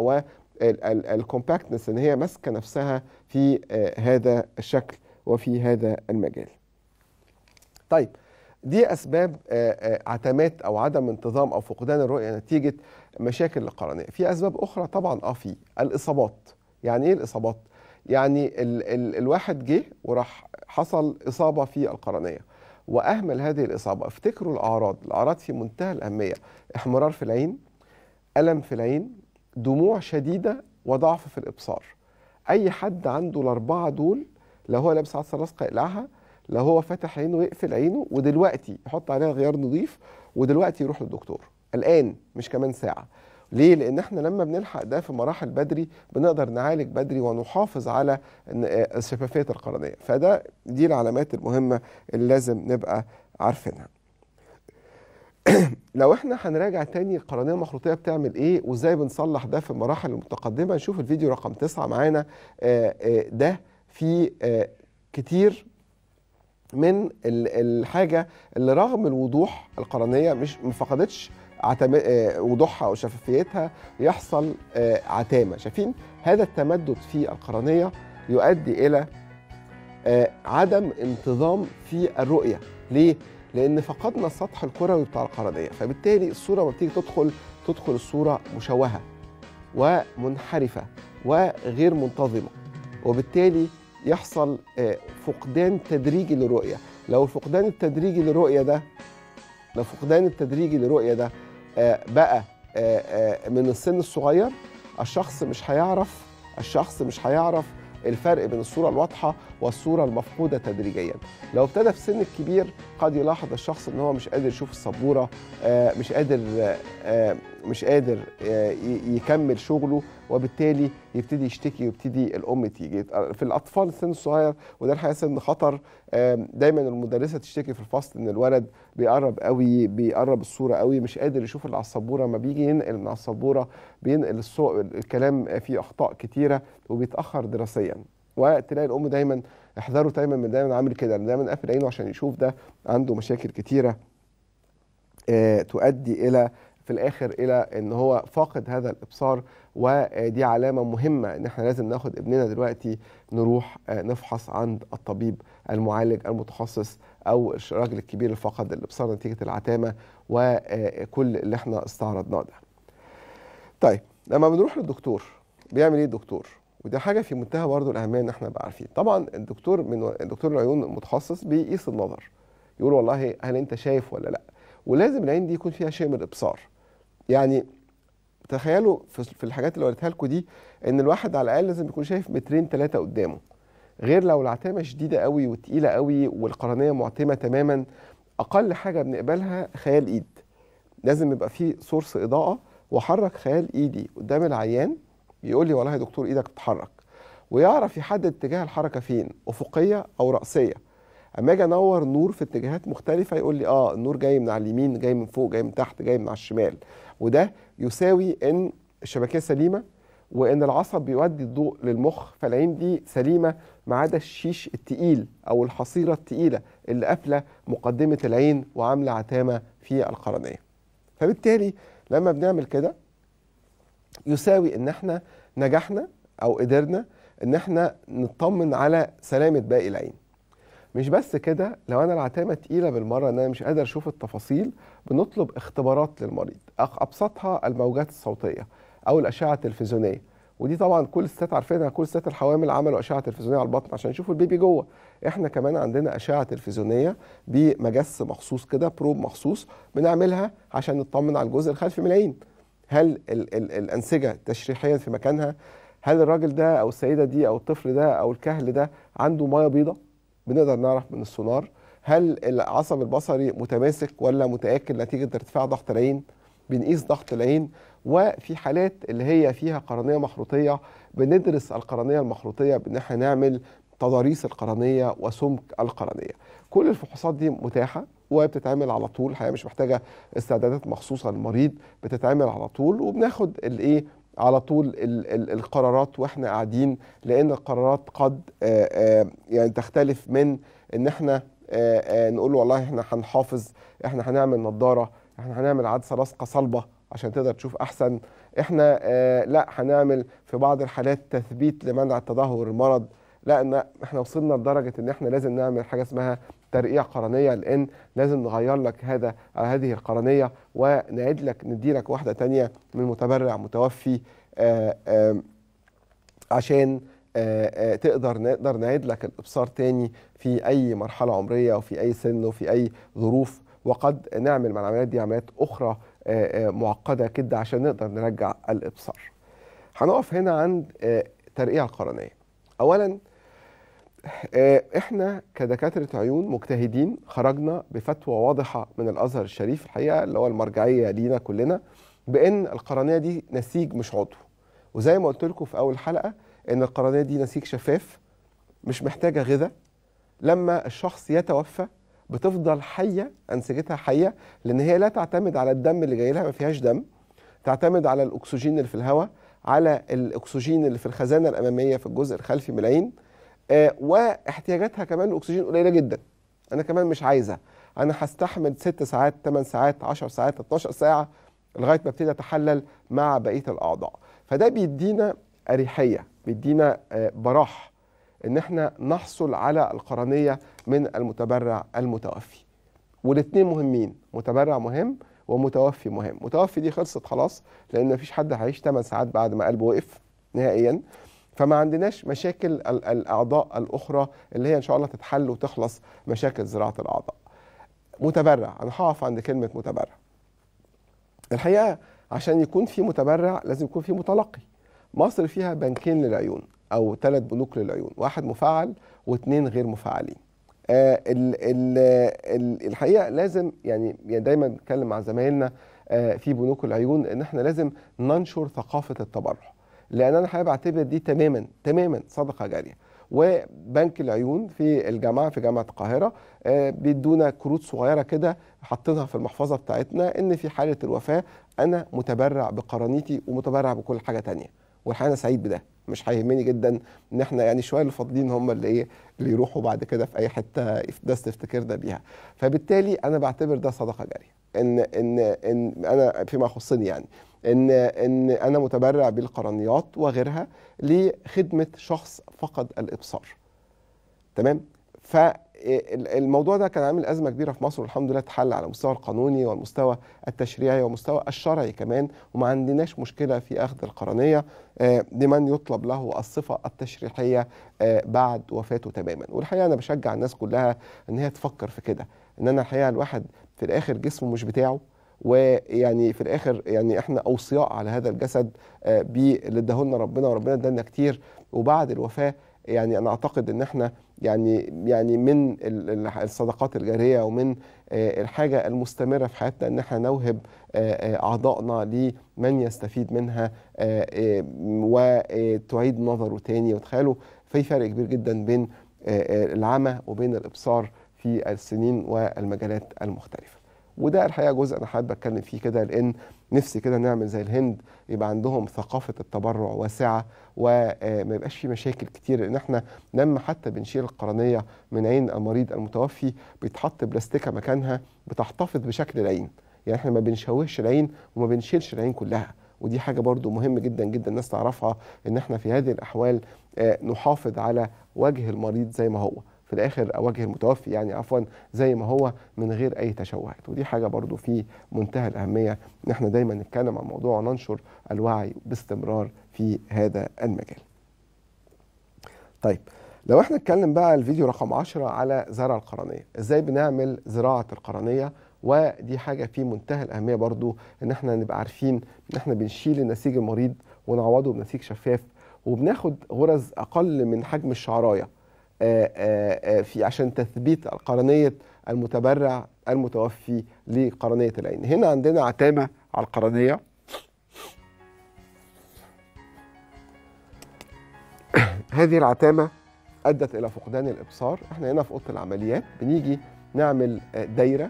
والكومباكتنس ان هي ماسكه نفسها في آه، هذا الشكل وفي هذا المجال. طيب دي اسباب آه، آه، عتمات او عدم انتظام او فقدان الرؤيه نتيجه مشاكل القرنيه. في اسباب اخرى طبعا اه في الاصابات. يعني ايه الاصابات؟ يعني ال ال الواحد جه وراح حصل اصابه في القرنيه. واهمل هذه الاصابه افتكروا الاعراض الاعراض في منتهى الاهميه احمرار في العين الم في العين دموع شديده وضعف في الابصار اي حد عنده الاربعه دول لو هو لابس عدسه لاصقه يقلعها لو هو فاتح عينه يقفل عينه ودلوقتي يحط عليها غيار نظيف ودلوقتي يروح للدكتور الان مش كمان ساعه ليه؟ لأن احنا لما بنلحق ده في مراحل بدري بنقدر نعالج بدري ونحافظ على آه، شفافية القرنية فده دي العلامات المهمة اللي لازم نبقى عارفينها لو احنا هنراجع تاني القرنية المخروطية بتعمل ايه وازاي بنصلح ده في المراحل المتقدمة نشوف الفيديو رقم تسعة معانا آه، آه، ده في كتير من الحاجة اللي رغم الوضوح القرنية مش مفقدتش آه، وضوحها وشفافيتها يحصل آه، عتامه شايفين هذا التمدد في القرنيه يؤدي الى آه، عدم انتظام في الرؤيه ليه لان فقدنا السطح الكروي بتاع القرنيه فبالتالي الصوره لما بتيجي تدخل تدخل الصوره مشوهه ومنحرفه وغير منتظمه وبالتالي يحصل فقدان تدريجي للرؤيه لو الفقدان التدريجي للرؤيه ده لو الفقدان التدريجي للرؤيه ده آه، بقى آه، آه، من السن الصغير الشخص مش هيعرف الشخص مش هيعرف الفرق بين الصورة الواضحة والصورة المفقودة تدريجيا لو ابتدى في سن الكبير قد يلاحظ الشخص ان هو مش قادر يشوف السبورة مش قادر مش قادر يكمل شغله وبالتالي يبتدي يشتكي ويبتدي الام تيجي في الاطفال السن الصغير وده الحقيقه سن خطر دايما المدرسه تشتكي في الفصل ان الولد بيقرب قوي بيقرب الصوره قوي مش قادر يشوف اللي على السبوره ما بيجي ينقل من على السبوره بينقل الصوت الكلام فيه اخطاء كتيره وبيتاخر دراسيا وتلاقي الام دايما احذروا دايما من دايما عامل كده دايما قافل عينه عشان يشوف ده عنده مشاكل كتيره آه تؤدي الى في الاخر الى ان هو فاقد هذا الابصار ودي علامه مهمه ان احنا لازم ناخد ابننا دلوقتي نروح آه، نفحص عند الطبيب المعالج المتخصص او الراجل الكبير اللي فقد الابصار نتيجه العتامه وكل آه، اللي احنا استعرضناه ده. طيب لما بنروح للدكتور بيعمل ايه الدكتور؟ ودي حاجه في منتهى برضه الاهميه ان احنا نبقى عارفين. طبعا الدكتور من دكتور العيون المتخصص بيقيس النظر. يقول والله هل انت شايف ولا لا؟ ولازم العين دي يكون فيها شيء من الابصار. يعني تخيلوا في الحاجات اللي وريتها لكم دي ان الواحد على الاقل لازم يكون شايف مترين ثلاثه قدامه غير لو العتامه شديده قوي وتقيله قوي والقرنيه معتمه تماما اقل حاجه بنقبلها خيال ايد لازم يبقى في سورس اضاءه واحرك خيال ايدي قدام العيان يقول لي والله يا دكتور ايدك بتتحرك ويعرف يحدد اتجاه الحركه فين افقيه او راسيه اما اجي انور نور في اتجاهات مختلفه يقول لي اه النور جاي من على اليمين جاي من فوق جاي من تحت جاي من على الشمال وده يساوي ان الشبكيه سليمه وان العصب بيودي الضوء للمخ فالعين دي سليمه ما عدا الشيش التقيل او الحصيره التقيله اللي قافله مقدمه العين وعامله عتامه في القرنيه فبالتالي لما بنعمل كده يساوي ان احنا نجحنا او قدرنا ان احنا نطمن على سلامه باقي العين مش بس كده لو انا العتامه تقيله بالمره ان انا مش قادر اشوف التفاصيل بنطلب اختبارات للمريض ابسطها الموجات الصوتيه او الاشعه التلفزيونيه ودي طبعا كل الستات عارفينها كل ستات الحوامل عملوا اشعه تلفزيونيه على البطن عشان يشوفوا البيبي جوه احنا كمان عندنا اشعه تلفزيونيه بمجس مخصوص كده بروب مخصوص بنعملها عشان نطمن على الجزء الخلفي من العين هل الـ الـ الانسجه تشريحيا في مكانها هل الراجل ده او السيده دي او الطفل ده او الكهل ده عنده ميه بيضه بنقدر نعرف من السونار هل العصب البصري متماسك ولا متاكل نتيجه ارتفاع ضغط العين بنقيس ضغط العين وفي حالات اللي هي فيها قرنيه مخروطيه بندرس القرنيه المخروطيه بان احنا نعمل تضاريس القرنيه وسمك القرنيه كل الفحوصات دي متاحه وبتتعمل على طول الحقيقه مش محتاجه استعدادات مخصوصه للمريض بتتعمل على طول وبناخد الايه على طول القرارات واحنا قاعدين لان القرارات قد آآ آآ يعني تختلف من ان احنا آه، آه، نقول له والله احنا هنحافظ احنا هنعمل نظاره احنا هنعمل عدسه لاصقه صلبه عشان تقدر تشوف احسن احنا آه، لا هنعمل في بعض الحالات تثبيت لمنع تدهور المرض لا احنا وصلنا لدرجه ان احنا لازم نعمل حاجه اسمها ترقيع قرنيه لان لازم نغير لك هذا هذه القرنيه ونعيد لك ندي لك واحده ثانيه من متبرع متوفي آآ عشان آه، آه، تقدر نقدر نعيد لك الابصار تاني في اي مرحله عمريه وفي اي سن وفي اي ظروف وقد نعمل مع العمليات دي عمليات اخرى آه، معقده كده عشان نقدر نرجع الابصار. هنقف هنا عند ترقيع القرنيه. اولا احنا كدكاتره عيون مجتهدين خرجنا بفتوى واضحه من الازهر الشريف الحقيقه اللي هو المرجعيه لينا كلنا بان القرنيه دي نسيج مش عضو. وزي ما قلت لكم في اول حلقه ان القرنيه دي نسيج شفاف مش محتاجه غذاء لما الشخص يتوفى بتفضل حيه انسجتها حيه لان هي لا تعتمد على الدم اللي جاي لها ما فيهاش دم تعتمد على الاكسجين اللي في الهواء على الاكسجين اللي في الخزانه الاماميه في الجزء الخلفي من العين آه واحتياجاتها كمان الاكسجين قليله جدا انا كمان مش عايزه انا هستحمل 6 ساعات 8 ساعات 10 ساعات 12 ساعه لغايه ما ابتدي اتحلل مع بقيه الاعضاء فده بيدينا اريحيه بيدينا آه، براح ان احنا نحصل على القرنيه من المتبرع المتوفي والاثنين مهمين متبرع مهم ومتوفي مهم متوفي دي خلصت خلاص لان مفيش حد هيعيش 8 ساعات بعد ما قلبه وقف نهائيا فما عندناش مشاكل الاعضاء الاخرى اللي هي ان شاء الله تتحل وتخلص مشاكل زراعه الاعضاء متبرع انا هقف عند كلمه متبرع الحقيقه عشان يكون في متبرع لازم يكون في متلقي مصر فيها بنكين للعيون او ثلاث بنوك للعيون واحد مفعل واثنين غير مفعلين آه الحقيقه لازم يعني, يعني دايما بنتكلم مع زمايلنا آه في بنوك العيون ان احنا لازم ننشر ثقافه التبرع لان انا حابب اعتبر دي تماما تماما صدقه جاريه وبنك العيون في الجامعه في جامعه القاهره آه بيدونا كروت صغيره كده حاطينها في المحفظه بتاعتنا ان في حاله الوفاه انا متبرع بقرانيتي ومتبرع بكل حاجه تانية وانا سعيد بده مش هيهمني جدا ان احنا يعني شويه اللي فاضلين هم اللي ايه اللي يروحوا بعد كده في اي حته ده تفتكرنا بيها فبالتالي انا بعتبر ده صدقه جاريه ان ان ان انا فيما يخصني يعني ان ان انا متبرع بالقرنيات وغيرها لخدمه شخص فقد الابصار تمام الموضوع ده كان عامل ازمه كبيره في مصر والحمد لله اتحل على المستوى القانوني والمستوى التشريعي والمستوى الشرعي كمان وما عندناش مشكله في اخذ القرنيه آه، لمن يطلب له الصفه التشريحيه آه، بعد وفاته تماما والحقيقه انا بشجع الناس كلها ان هي تفكر في كده ان انا الحقيقه الواحد في الاخر جسمه مش بتاعه ويعني في الاخر يعني احنا اوصياء على هذا الجسد آه، باللي اداهولنا ربنا وربنا ادانا كتير وبعد الوفاه يعني انا اعتقد ان احنا يعني يعني من الصدقات الجاريه ومن آه، الحاجه المستمره في حياتنا ان احنا نوهب آه، آه، اعضائنا لمن يستفيد منها وتعيد نظره تاني وتخيلوا في فرق كبير جدا بين العمى وبين الابصار في السنين والمجالات المختلفه وده الحقيقه جزء انا حابب اتكلم فيه كده لان نفسي كده نعمل زي الهند يبقى عندهم ثقافه التبرع واسعه وما آه، يبقاش في مشاكل كتير لان احنا لما حتى بنشيل القرنيه من عين المريض المتوفي بيتحط بلاستيكه مكانها بتحتفظ بشكل العين يعني احنا ما بنشوهش العين وما بنشيلش العين كلها ودي حاجه برضو مهم جدا جدا الناس تعرفها ان احنا في هذه الاحوال آه، نحافظ على وجه المريض زي ما هو في الاخر اواجه المتوفي يعني عفوا زي ما هو من غير اي تشوهات ودي حاجه برضو في منتهى الاهميه ان احنا دايما نتكلم عن موضوع وننشر الوعي باستمرار في هذا المجال طيب لو احنا نتكلم بقى الفيديو رقم 10 على زرع القرنيه ازاي بنعمل زراعه القرنيه ودي حاجه في منتهى الاهميه برضو ان احنا نبقى عارفين ان احنا بنشيل النسيج المريض ونعوضه بنسيج شفاف وبناخد غرز اقل من حجم الشعرايه آه، آه، آه، في عشان تثبيت قرنية المتبرع المتوفي لقرنية العين هنا عندنا عتامة على القرنية هذه العتامة أدت إلى فقدان الإبصار احنا هنا في أوضة العمليات بنيجي نعمل دايرة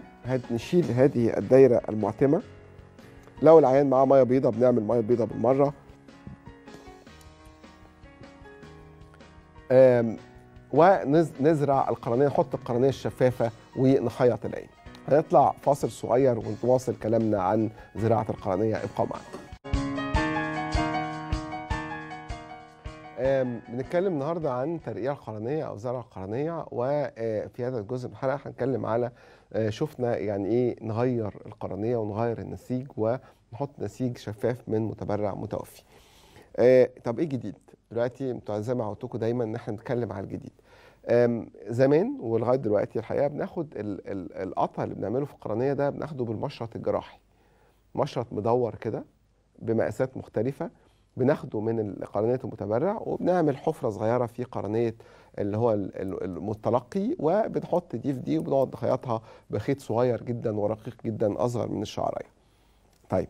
نشيل هذه الدايرة المعتمة لو العيان معاه مية بيضة بنعمل مية بيضة بالمرة ونزرع القرنيه نحط القرنيه الشفافه ونخيط العين هنطلع فاصل صغير ونواصل كلامنا عن زراعه القرنيه ابقوا معنا بنتكلم النهارده عن ترقيع القرنيه او زرع القرنيه وفي آه، هذا الجزء من الحلقه هنتكلم على آه، شفنا يعني ايه نغير القرنيه ونغير النسيج ونحط نسيج شفاف من متبرع متوفي. آه، طب ايه جديد؟ دلوقتي انتوا زي ما عودتكم دايما ان احنا نتكلم على الجديد زمان ولغايه دلوقتي الحقيقه بناخد القطع اللي بنعمله في القرنيه ده بناخده بالمشرط الجراحي مشرط مدور كده بمقاسات مختلفه بناخده من قرنيه المتبرع وبنعمل حفره صغيره في قرنيه اللي هو المتلقي وبنحط دي في دي وبنقعد نخيطها بخيط صغير جدا ورقيق جدا اصغر من الشعريه. طيب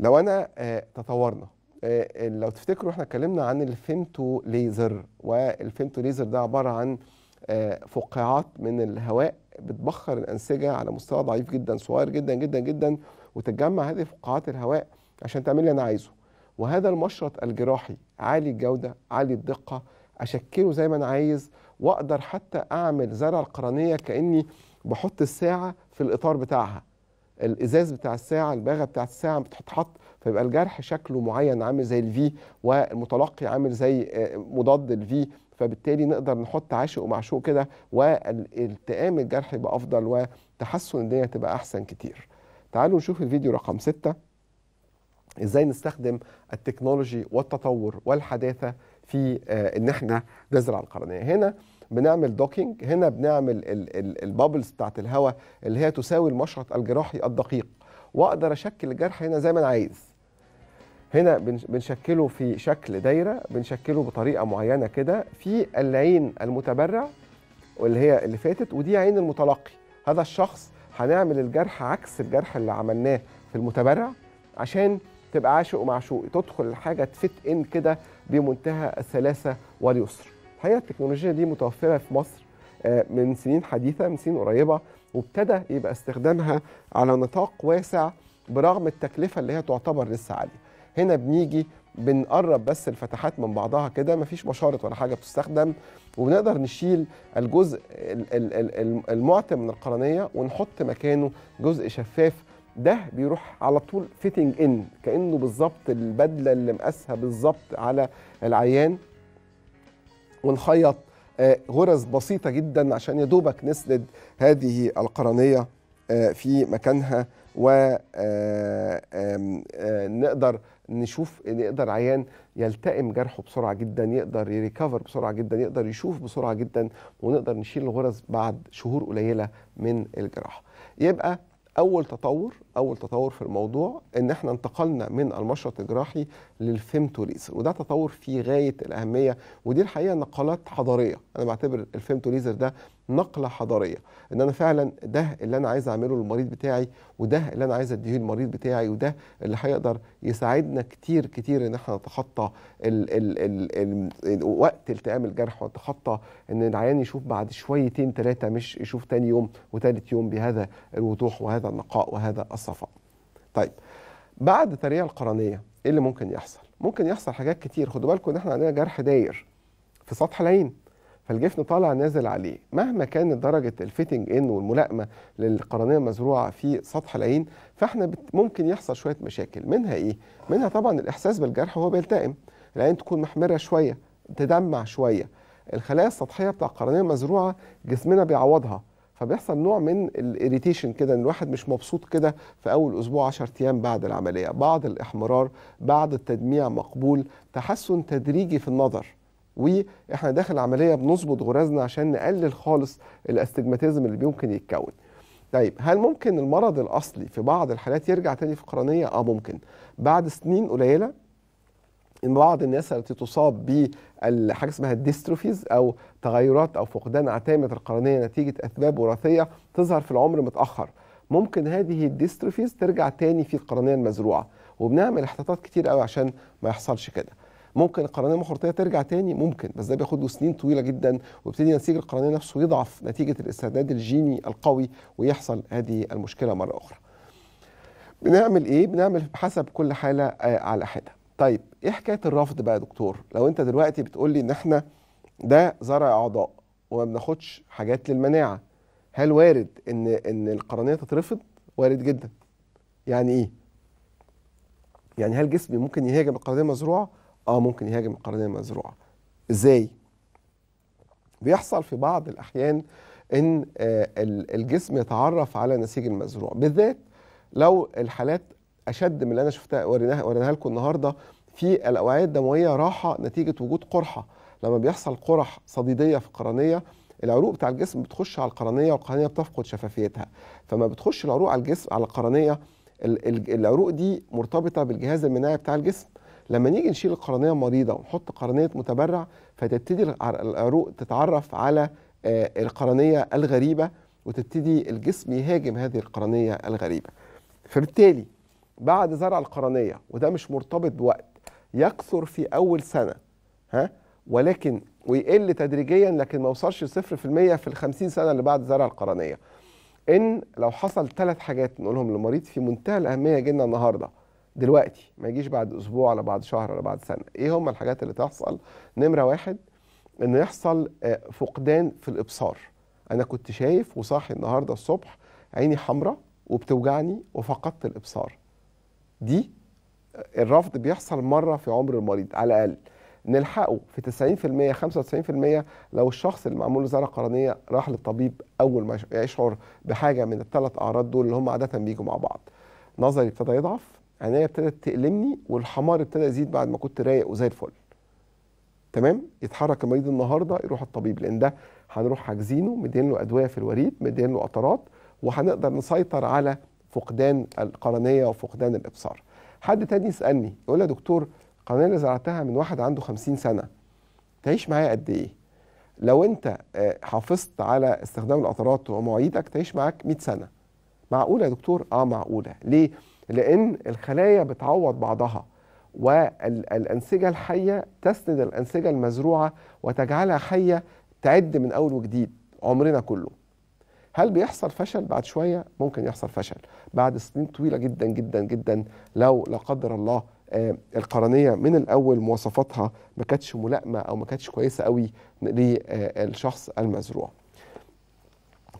لو انا آه، تطورنا آه، آه، لو تفتكروا احنا اتكلمنا عن الفيمتو ليزر والفيمتو ليزر ده عباره عن آه، فقاعات من الهواء بتبخر الانسجه على مستوى ضعيف جدا صغير جدا جدا جدا وتتجمع هذه فقاعات الهواء عشان تعمل لي انا عايزه وهذا المشرط الجراحي عالي الجوده عالي الدقه اشكله زي ما انا عايز واقدر حتى اعمل زرع القرنيه كاني بحط الساعه في الاطار بتاعها الازاز بتاع الساعه الباغه بتاعت الساعه بتتحط فيبقى الجرح شكله معين عامل زي الفي والمتلقي عامل زي آه، مضاد الفي فبالتالي نقدر نحط عاشق ومعشوق كده والتئام الجرح يبقى افضل وتحسن الدنيا تبقى احسن كتير تعالوا نشوف الفيديو رقم 6 ازاي نستخدم التكنولوجي والتطور والحداثه في آه، ان احنا نزرع القرنيه هنا بنعمل دوكينج هنا بنعمل البابلز بتاعت الهواء اللي هي تساوي المشرط الجراحي الدقيق واقدر اشكل الجرح هنا زي ما انا عايز هنا بنشكله في شكل دايره بنشكله بطريقه معينه كده في العين المتبرع واللي هي اللي فاتت ودي عين المتلقي هذا الشخص هنعمل الجرح عكس الجرح اللي عملناه في المتبرع عشان تبقى عاشق ومعشوق تدخل الحاجه تفت ان كده بمنتهى السلاسه واليسر الحقيقه التكنولوجيا دي متوفره في مصر آه، من سنين حديثه من سنين قريبه وابتدى يبقى استخدامها على نطاق واسع برغم التكلفه اللي هي تعتبر لسه عاليه هنا بنيجي بنقرب بس الفتحات من بعضها كده مفيش مشارط ولا حاجه بتستخدم وبنقدر نشيل الجزء المعتم من القرنيه ونحط مكانه جزء شفاف ده بيروح على طول فيتنج ان كانه بالظبط البدله اللي مقاسها بالظبط على العيان ونخيط آه، غرز بسيطه جدا عشان يا دوبك نسند هذه القرنيه آه، في مكانها ونقدر آه، نشوف ان يقدر عيان يلتئم جرحه بسرعه جدا يقدر يريكفر بسرعه جدا يقدر يشوف بسرعه جدا ونقدر نشيل الغرز بعد شهور قليله من الجراحه يبقى اول تطور اول تطور في الموضوع ان احنا انتقلنا من المشرط الجراحي ليزر وده تطور في غايه الاهميه ودي الحقيقه نقلات حضاريه انا بعتبر الفيمتوليزر ده نقله حضاريه ان انا فعلا ده اللي انا عايز اعمله للمريض بتاعي وده اللي انا عايز اديه للمريض بتاعي وده اللي هيقدر يساعدنا كتير كتير ان احنا نتخطى الـ الـ الـ الـ الـ وقت التئام الجرح ونتخطى ان العيان يشوف بعد شويتين ثلاثه مش يشوف تاني يوم وتالت يوم بهذا الوضوح وهذا النقاء وهذا الصفاء. طيب بعد الترقيه القرنيه ايه اللي ممكن يحصل؟ ممكن يحصل حاجات كتير خدوا بالكم ان احنا عندنا جرح داير في سطح العين فالجفن طالع نازل عليه مهما كانت درجة الفيتنج إن والملائمة للقرنية المزروعة في سطح العين فإحنا ممكن يحصل شوية مشاكل منها إيه؟ منها طبعا الإحساس بالجرح وهو بيلتئم العين تكون محمرة شوية تدمع شوية الخلايا السطحية بتاع القرنية المزروعة جسمنا بيعوضها فبيحصل نوع من الاريتيشن كده ان الواحد مش مبسوط كده في اول اسبوع 10 ايام بعد العمليه بعض الاحمرار بعض التدميع مقبول تحسن تدريجي في النظر واحنا داخل العمليه بنظبط غرزنا عشان نقلل خالص الاستجماتيزم اللي ممكن يتكون. طيب هل ممكن المرض الاصلي في بعض الحالات يرجع تاني في القرنيه؟ اه ممكن. بعد سنين قليله ان بعض الناس التي تصاب بحاجه اسمها الديستروفيز او تغيرات او فقدان عتامه القرنيه نتيجه اسباب وراثيه تظهر في العمر متاخر. ممكن هذه الديستروفيز ترجع تاني في القرنيه المزروعه وبنعمل احتياطات كتير قوي عشان ما يحصلش كده. ممكن القرنيه المخرطيه ترجع تاني ممكن بس ده بياخد له سنين طويله جدا ويبتدي نسيج القرنيه نفسه يضعف نتيجه الاستعداد الجيني القوي ويحصل هذه المشكله مره اخرى. بنعمل ايه؟ بنعمل حسب كل حاله آه على حده. طيب ايه حكايه الرفض بقى يا دكتور؟ لو انت دلوقتي بتقول لي ان احنا ده زرع اعضاء وما بناخدش حاجات للمناعه هل وارد ان ان القرنيه تترفض؟ وارد جدا. يعني ايه؟ يعني هل جسمي ممكن يهاجم القرنيه المزروعه؟ اه ممكن يهاجم القرنيه المزروعه ازاي بيحصل في بعض الاحيان ان آه، الجسم يتعرف على نسيج المزروع بالذات لو الحالات اشد من اللي انا شفتها وريناها وريناها لكم النهارده في الاوعيه الدمويه راحه نتيجه وجود قرحه لما بيحصل قرح صديديه في القرنيه العروق بتاع الجسم بتخش على القرنيه والقرنيه بتفقد شفافيتها فما بتخش العروق على الجسم على القرنيه العروق دي مرتبطه بالجهاز المناعي بتاع الجسم لما نيجي نشيل القرنيه المريضه ونحط قرنيه متبرع فتبتدي العروق تتعرف على آه، القرنيه الغريبه وتبتدي الجسم يهاجم هذه القرنيه الغريبه فبالتالي بعد زرع القرنيه وده مش مرتبط بوقت يكثر في اول سنه ها ولكن ويقل تدريجيا لكن ما وصلش 0% في ال 50 سنه اللي بعد زرع القرنيه ان لو حصل ثلاث حاجات نقولهم للمريض في منتهى الاهميه جدا النهارده دلوقتي ما يجيش بعد اسبوع ولا بعد شهر ولا بعد سنه ايه هم الحاجات اللي تحصل نمره واحد ان يحصل آه، فقدان في الابصار انا كنت شايف وصاحي النهارده الصبح عيني حمراء وبتوجعني وفقدت الابصار دي آه، الرفض بيحصل مره في عمر المريض على الاقل نلحقه في 90% 95% لو الشخص اللي معمول له زرع قرنيه راح للطبيب اول ما يشعر بحاجه من الثلاث اعراض دول اللي هم عاده بيجوا مع بعض نظري ابتدى يضعف عينيا ابتدت تألمني والحمار ابتدى يزيد بعد ما كنت رايق وزي الفل تمام يتحرك المريض النهارده يروح الطبيب لان ده هنروح حاجزينه مدين له ادويه في الوريد مدين له قطرات وهنقدر نسيطر على فقدان القرنيه وفقدان الابصار حد تاني يسالني يقول لي يا دكتور القرنيه اللي زرعتها من واحد عنده 50 سنه تعيش معايا قد ايه لو انت آه، حافظت على استخدام القطرات ومواعيدك تعيش معاك 100 سنه معقوله يا دكتور اه معقوله ليه لان الخلايا بتعوض بعضها والانسجه الحيه تسند الانسجه المزروعه وتجعلها حيه تعد من اول وجديد عمرنا كله هل بيحصل فشل بعد شويه ممكن يحصل فشل بعد سنين طويله جدا جدا جدا لو لا قدر الله آه، القرنيه من الاول مواصفاتها ما كانتش ملائمه او ما كانتش كويسه قوي للشخص المزروع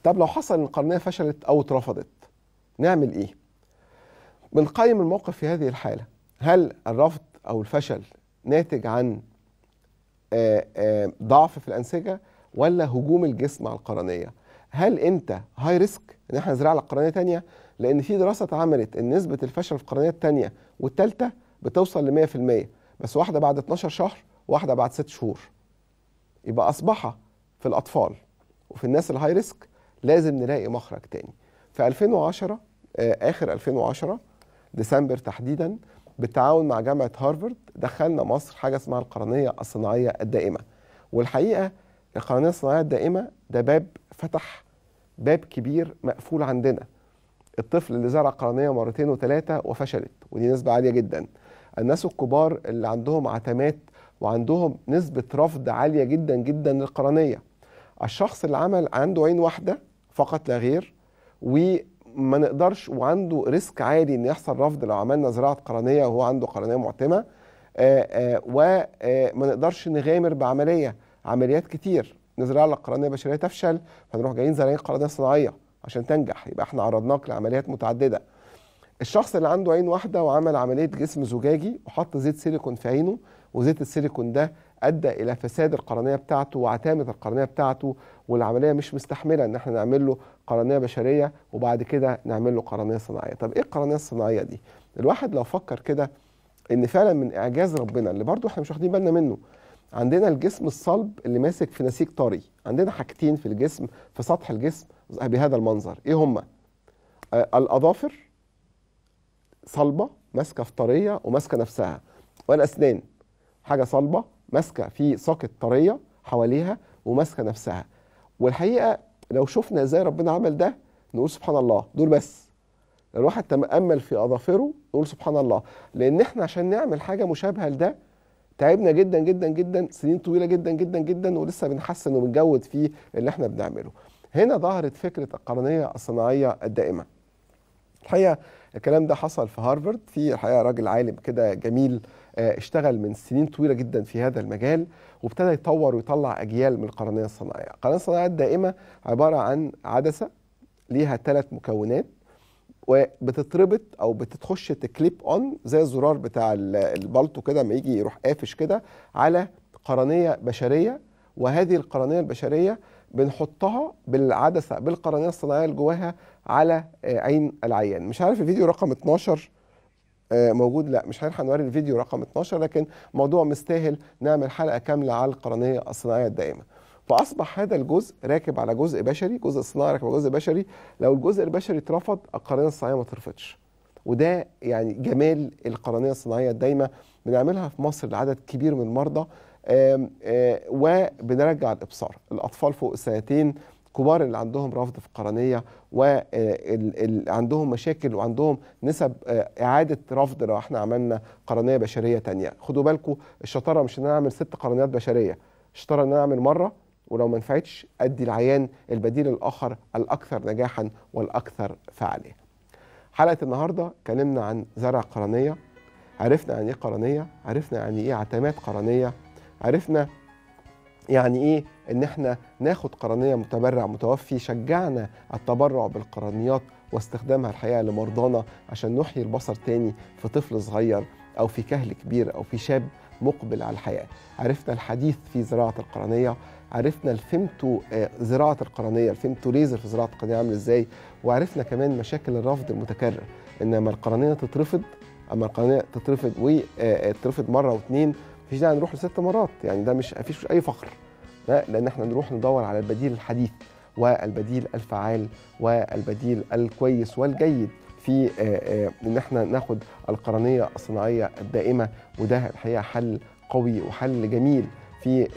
طب لو حصل ان القرنيه فشلت او اترفضت نعمل ايه بنقيم الموقف في هذه الحالة هل الرفض أو الفشل ناتج عن آه، آه، ضعف في الأنسجة ولا هجوم الجسم على القرنية هل أنت هاي ريسك إن احنا نزرع لك قرنية تانية لأن في دراسة اتعملت إن نسبة الفشل في القرنية التانية والتالتة بتوصل ل 100% بس واحدة بعد 12 شهر واحدة بعد 6 شهور يبقى أصبح في الأطفال وفي الناس الهاي ريسك لازم نلاقي مخرج تاني في 2010 آه، آخر 2010 ديسمبر تحديدا بالتعاون مع جامعه هارفارد دخلنا مصر حاجه اسمها القرنيه الصناعيه الدائمه والحقيقه القرنيه الصناعيه الدائمه ده باب فتح باب كبير مقفول عندنا الطفل اللي زرع قرنيه مرتين وثلاثه وفشلت ودي نسبه عاليه جدا الناس الكبار اللي عندهم عتمات وعندهم نسبه رفض عاليه جدا جدا للقرنيه الشخص اللي عمل عنده عين واحده فقط لا غير ما نقدرش وعنده ريسك عالي ان يحصل رفض لو عملنا زراعه قرنيه وهو عنده قرنيه معتمه آه، آه، وما آه، نقدرش نغامر بعمليه عمليات كتير نزرع لك قرنيه بشريه تفشل فنروح جايين زارعين قرنيه صناعيه عشان تنجح يبقى احنا عرضناك لعمليات متعدده الشخص اللي عنده عين واحده وعمل عمليه جسم زجاجي وحط زيت سيليكون في عينه وزيت السيليكون ده ادى الى فساد القرنيه بتاعته وعتامه القرنيه بتاعته والعمليه مش مستحمله ان احنا نعمل له قرنيه بشريه وبعد كده نعمل له قرنيه صناعيه طب ايه القرنيه الصناعيه دي الواحد لو فكر كده ان فعلا من اعجاز ربنا اللي برضو احنا مش واخدين بالنا منه عندنا الجسم الصلب اللي ماسك في نسيج طري عندنا حاجتين في الجسم في سطح الجسم بهذا المنظر ايه هما آه الاظافر صلبه ماسكه في طريه وماسكه نفسها والاسنان حاجه صلبه ماسكه في ساقط طريه حواليها وماسكه نفسها والحقيقه لو شفنا ازاي ربنا عمل ده نقول سبحان الله دول بس الواحد تامل في اظافره نقول سبحان الله لان احنا عشان نعمل حاجه مشابهه لده تعبنا جدا جدا جدا سنين طويله جدا جدا جدا ولسه بنحسن وبنجود في اللي احنا بنعمله هنا ظهرت فكره القرنيه الصناعيه الدائمه الحقيقه الكلام ده حصل في هارفارد في الحقيقه راجل عالم كده جميل آه، اشتغل من سنين طويله جدا في هذا المجال وابتدى يطور ويطلع اجيال من القرنيه الصناعيه. القرنيه الصناعيه الدائمه عباره عن عدسه ليها ثلاث مكونات وبتتربط او بتتخش تكليب اون زي الزرار بتاع البلطو كده ما يجي يروح قافش كده على قرنيه بشريه وهذه القرنيه البشريه بنحطها بالعدسه بالقرنيه الصناعيه اللي جواها على آه، عين العيان مش عارف الفيديو رقم 12 آه، موجود لا مش هنلحق نوري الفيديو رقم 12 لكن موضوع مستاهل نعمل حلقه كامله على القرنيه الصناعيه الدائمه فاصبح هذا الجزء راكب على جزء بشري جزء صناعي راكب على جزء بشري لو الجزء البشري اترفض القرنيه الصناعيه ما ترفضش وده يعني جمال القرنيه الصناعيه الدايمه بنعملها في مصر لعدد كبير من المرضى آه، وبنرجع الابصار الاطفال فوق السنتين كبار اللي عندهم رفض فقرانيه وعندهم آه، مشاكل وعندهم نسب آه، اعاده رفض لو احنا عملنا قرنيه بشريه تانية خدوا بالكم الشطاره مش ان انا اعمل ست قرنيات بشريه الشطاره ان انا اعمل مره ولو ما نفعتش ادي العيان البديل الاخر الاكثر نجاحا والاكثر فعاليه حلقه النهارده اتكلمنا عن زرع قرنيه عرفنا يعني ايه قرنيه عرفنا يعني ايه عتمات قرنيه عرفنا يعني ايه ان احنا ناخد قرنيه متبرع متوفي شجعنا التبرع بالقرنيات واستخدامها الحقيقه لمرضانا عشان نحيي البصر تاني في طفل صغير او في كهل كبير او في شاب مقبل على الحياه عرفنا الحديث في زراعه القرنيه عرفنا الفيمتو آه، زراعه القرنيه الفيمتو ليزر في زراعه القرنيه عامل ازاي وعرفنا كمان مشاكل الرفض المتكرر انما القرنيه تترفض اما القرنيه تترفض وتترفض آه، آه، مره واثنين مفيش داعي نروح لست مرات يعني ده مش مفيش اي فخر لان احنا نروح ندور على البديل الحديث والبديل الفعال والبديل الكويس والجيد في ان احنا ناخد القرنيه الصناعيه الدائمه وده الحقيقه حل قوي وحل جميل في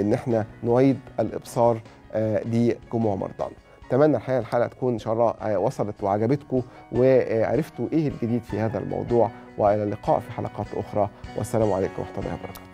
ان احنا نعيد الابصار لجموع مرضانا. اتمنى الحقيقه الحلقه تكون ان شاء الله وصلت وعجبتكم وعرفتوا ايه الجديد في هذا الموضوع والى اللقاء في حلقات اخرى والسلام عليكم ورحمه الله وبركاته.